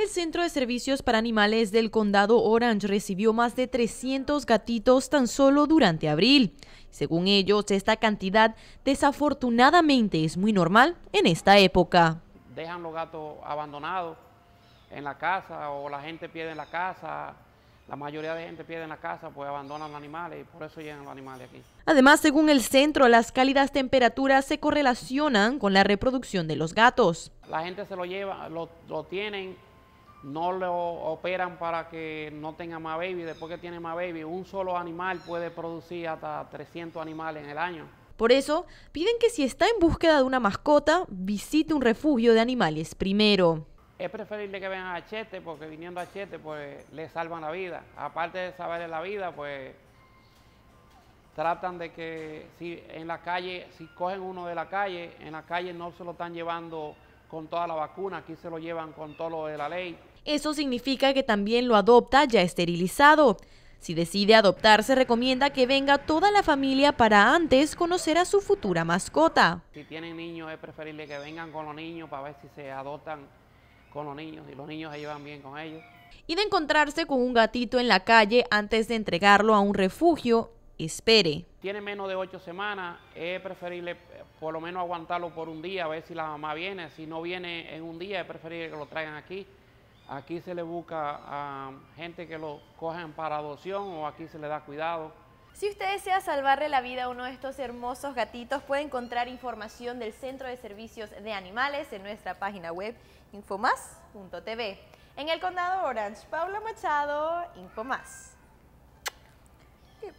El Centro de Servicios para Animales del Condado Orange recibió más de 300 gatitos tan solo durante abril. Según ellos, esta cantidad desafortunadamente es muy normal en esta época. Dejan los gatos abandonados en la casa o la gente pierde la casa, la mayoría de gente pierde la casa, pues abandonan los animales y por eso llegan los animales aquí. Además, según el centro, las cálidas temperaturas se correlacionan con la reproducción de los gatos. La gente se lo lleva, lo, lo tienen no lo operan para que no tenga más baby. Después que tiene más baby, un solo animal puede producir hasta 300 animales en el año. Por eso, piden que si está en búsqueda de una mascota, visite un refugio de animales primero. Es preferible que vengan a Chete porque viniendo a Chete pues le salvan la vida. Aparte de salvarle la vida, pues tratan de que si en la calle, si cogen uno de la calle, en la calle no se lo están llevando con toda la vacuna, aquí se lo llevan con todo lo de la ley. Eso significa que también lo adopta ya esterilizado. Si decide adoptarse, recomienda que venga toda la familia para antes conocer a su futura mascota. Si tienen niños, es preferible que vengan con los niños para ver si se adoptan con los niños y los niños se llevan bien con ellos. Y de encontrarse con un gatito en la calle antes de entregarlo a un refugio, espere. Tiene menos de ocho semanas, es preferible por lo menos aguantarlo por un día, a ver si la mamá viene. Si no viene en un día, es preferible que lo traigan aquí. Aquí se le busca a gente que lo cogen para adopción o aquí se le da cuidado. Si usted desea salvarle la vida a uno de estos hermosos gatitos, puede encontrar información del Centro de Servicios de Animales en nuestra página web infomás.tv. En el condado Orange, Paula Machado, InfoMás. ¿Qué